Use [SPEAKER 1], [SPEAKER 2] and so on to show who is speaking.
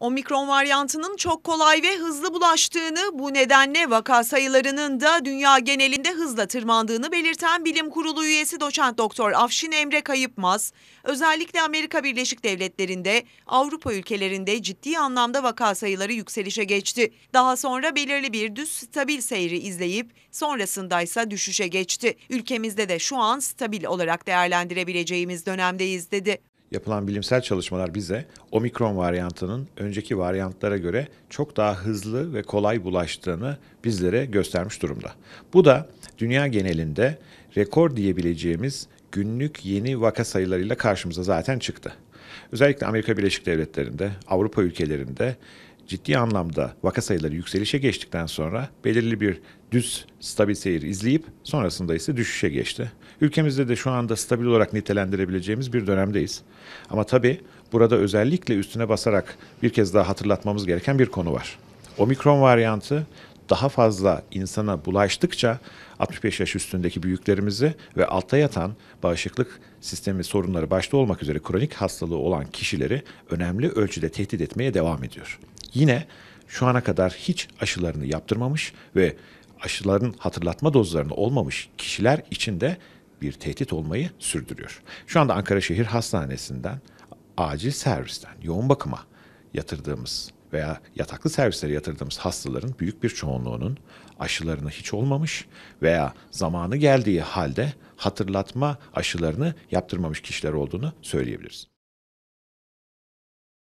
[SPEAKER 1] Omikron varyantının çok kolay ve hızlı bulaştığını, bu nedenle vaka sayılarının da dünya genelinde hızla tırmandığını belirten bilim kurulu üyesi doçent doktor Afşin Emre Kayıpmaz, özellikle Amerika Birleşik Devletleri'nde, Avrupa ülkelerinde ciddi anlamda vaka sayıları yükselişe geçti. Daha sonra belirli bir düz stabil seyri izleyip sonrasındaysa düşüşe geçti. Ülkemizde de şu an stabil olarak değerlendirebileceğimiz dönemdeyiz dedi
[SPEAKER 2] yapılan bilimsel çalışmalar bize omikron varyantının önceki varyantlara göre çok daha hızlı ve kolay bulaştığını bizlere göstermiş durumda. Bu da dünya genelinde rekor diyebileceğimiz günlük yeni vaka sayılarıyla karşımıza zaten çıktı. Özellikle Amerika Birleşik Devletleri'nde, Avrupa ülkelerinde ciddi anlamda vaka sayıları yükselişe geçtikten sonra belirli bir düz stabil seyir izleyip sonrasında ise düşüşe geçti. Ülkemizde de şu anda stabil olarak nitelendirebileceğimiz bir dönemdeyiz. Ama tabii burada özellikle üstüne basarak bir kez daha hatırlatmamız gereken bir konu var. Omikron varyantı daha fazla insana bulaştıkça 65 yaş üstündeki büyüklerimizi ve altta yatan bağışıklık sistemi sorunları başta olmak üzere kronik hastalığı olan kişileri önemli ölçüde tehdit etmeye devam ediyor yine şu ana kadar hiç aşılarını yaptırmamış ve aşıların hatırlatma dozlarını olmamış kişiler için de bir tehdit olmayı sürdürüyor. Şu anda Ankara Şehir Hastanesi'nden acil servisten yoğun bakıma yatırdığımız veya yataklı servislere yatırdığımız hastaların büyük bir çoğunluğunun aşılarını hiç olmamış veya zamanı geldiği halde hatırlatma aşılarını yaptırmamış kişiler olduğunu söyleyebiliriz.